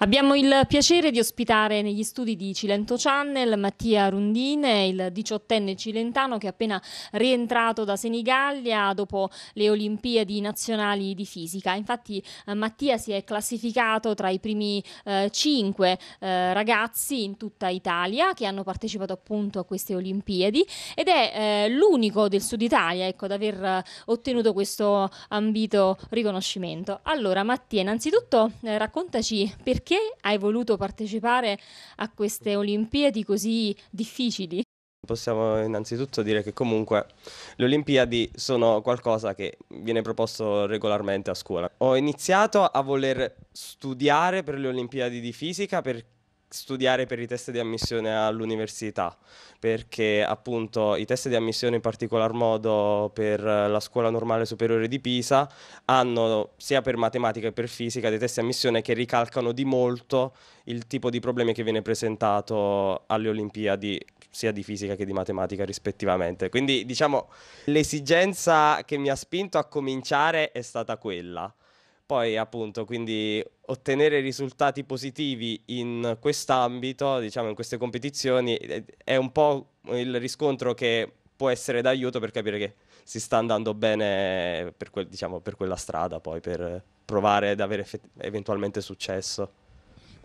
Abbiamo il piacere di ospitare negli studi di Cilento Channel Mattia Rundine, il diciottenne cilentano che è appena rientrato da Senigallia dopo le Olimpiadi nazionali di fisica. Infatti eh, Mattia si è classificato tra i primi eh, cinque eh, ragazzi in tutta Italia che hanno partecipato appunto a queste Olimpiadi ed è eh, l'unico del Sud Italia ecco, ad aver ottenuto questo ambito riconoscimento. Allora Mattia, innanzitutto raccontaci perché perché hai voluto partecipare a queste Olimpiadi così difficili? Possiamo innanzitutto dire che comunque le Olimpiadi sono qualcosa che viene proposto regolarmente a scuola. Ho iniziato a voler studiare per le Olimpiadi di fisica perché studiare per i test di ammissione all'università, perché appunto i test di ammissione in particolar modo per la scuola normale superiore di Pisa hanno sia per matematica che per fisica dei test di ammissione che ricalcano di molto il tipo di problemi che viene presentato alle Olimpiadi sia di fisica che di matematica rispettivamente. Quindi diciamo l'esigenza che mi ha spinto a cominciare è stata quella poi appunto, quindi ottenere risultati positivi in quest'ambito, diciamo in queste competizioni, eh, è un po' il riscontro che può essere d'aiuto per capire che si sta andando bene per, quel, diciamo, per quella strada, poi per provare ad avere effett- eventualmente successo.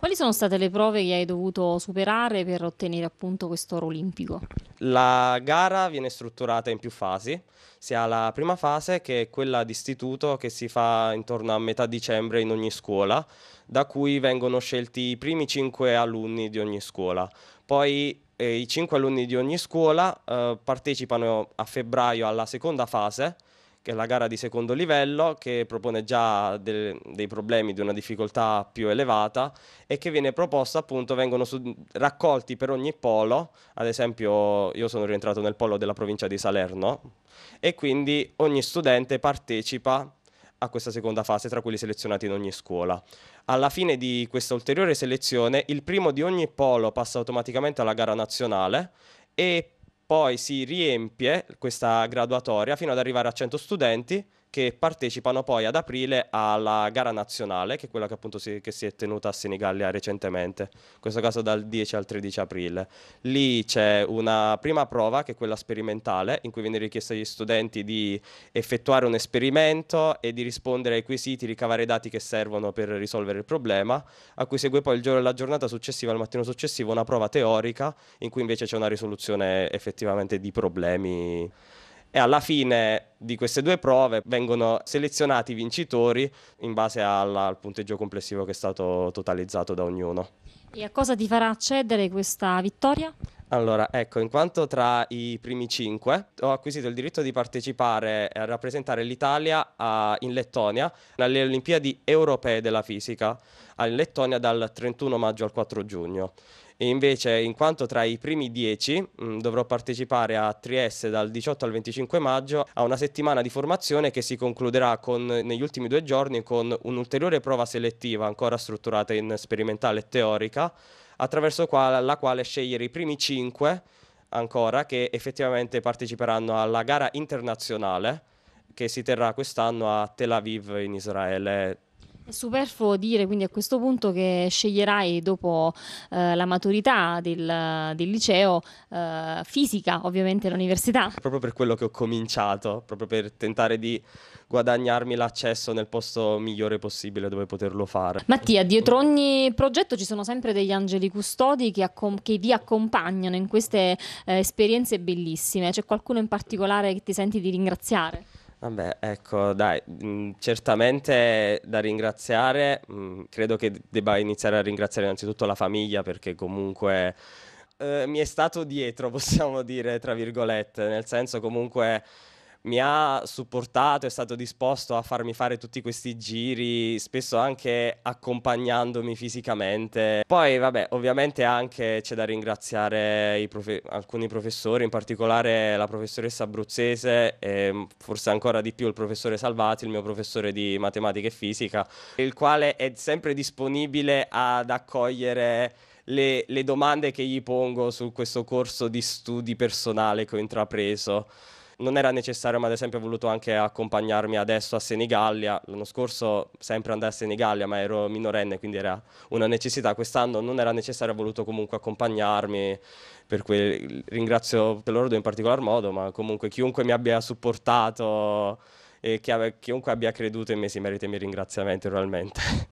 Quali sono state le prove che hai dovuto superare per ottenere appunto questo oro olimpico? La gara viene strutturata in più fasi, si ha la prima fase che è quella d'istituto che si fa intorno a metà dicembre in ogni scuola, da cui vengono scelti i primi cinque alunni di ogni scuola. Poi eh, i cinque alunni di ogni scuola eh, partecipano a febbraio alla seconda fase che è la gara di secondo livello, che propone già del, dei problemi di una difficoltà più elevata e che viene proposta appunto, vengono su, raccolti per ogni polo, ad esempio io sono rientrato nel polo della provincia di Salerno e quindi ogni studente partecipa a questa seconda fase tra quelli selezionati in ogni scuola. Alla fine di questa ulteriore selezione, il primo di ogni polo passa automaticamente alla gara nazionale e poi si riempie questa graduatoria fino ad arrivare a 100 studenti che partecipano poi ad aprile alla gara nazionale, che è quella che appunto si, che si è tenuta a Senigallia recentemente, in questo caso dal 10 al 13 aprile. Lì c'è una prima prova, che è quella sperimentale, in cui viene richiesto agli studenti di effettuare un esperimento e di rispondere ai quesiti, ricavare i dati che servono per risolvere il problema, a cui segue poi il giorno della giornata successiva, il mattino successivo, una prova teorica, in cui invece c'è una risoluzione effettivamente di problemi e alla fine di queste due prove vengono selezionati i vincitori in base alla, al punteggio complessivo che è stato totalizzato da ognuno. E a cosa ti farà accedere questa vittoria? Allora, ecco, in quanto tra i primi cinque ho acquisito il diritto di partecipare e rappresentare l'Italia a, in Lettonia alle Olimpiadi europee della fisica in Lettonia dal 31 maggio al 4 giugno. E invece, in quanto tra i primi dieci mh, mm, dovrò partecipare a Trieste dal 18 al 25 maggio a una settimana di formazione che si concluderà con, negli ultimi due giorni con un'ulteriore prova selettiva ancora strutturata in sperimentale e teorica, attraverso qua, la quale scegliere i primi cinque ancora che effettivamente parteciperanno alla gara internazionale che si terrà quest'anno a Tel Aviv in Israele è superfluo dire quindi a questo punto che sceglierai dopo eh, la maturità del, del liceo eh, fisica, ovviamente l'università. Proprio per quello che ho cominciato, proprio per tentare di guadagnarmi l'accesso nel posto migliore possibile dove poterlo fare. Mattia, dietro ogni progetto ci sono sempre degli angeli custodi che, accom- che vi accompagnano in queste eh, esperienze bellissime. C'è qualcuno in particolare che ti senti di ringraziare? Vabbè, ecco, dai, mm, certamente da ringraziare, mm, credo che debba iniziare a ringraziare innanzitutto la famiglia perché comunque eh, mi è stato dietro, possiamo dire, tra virgolette, nel senso comunque mi ha supportato, è stato disposto a farmi fare tutti questi giri, spesso anche accompagnandomi fisicamente. Poi, vabbè, ovviamente anche c'è da ringraziare profe alcuni professori, in particolare la professoressa abruzzese e mm, forse ancora di più il professore Salvati, il mio professore di matematica e fisica, il quale è sempre disponibile ad accogliere le, le domande che gli pongo su questo corso di studi personale che ho intrapreso non era necessario, ma ad esempio ho voluto anche accompagnarmi adesso a Senigallia. L'anno scorso sempre andai a Senigallia, ma ero minorenne, quindi era una necessità. Quest'anno non era necessario, ho voluto comunque accompagnarmi. Per cui ringrazio per loro in particolar modo, ma comunque chiunque mi abbia supportato e chiunque abbia creduto in me si merita i miei ringraziamenti realmente.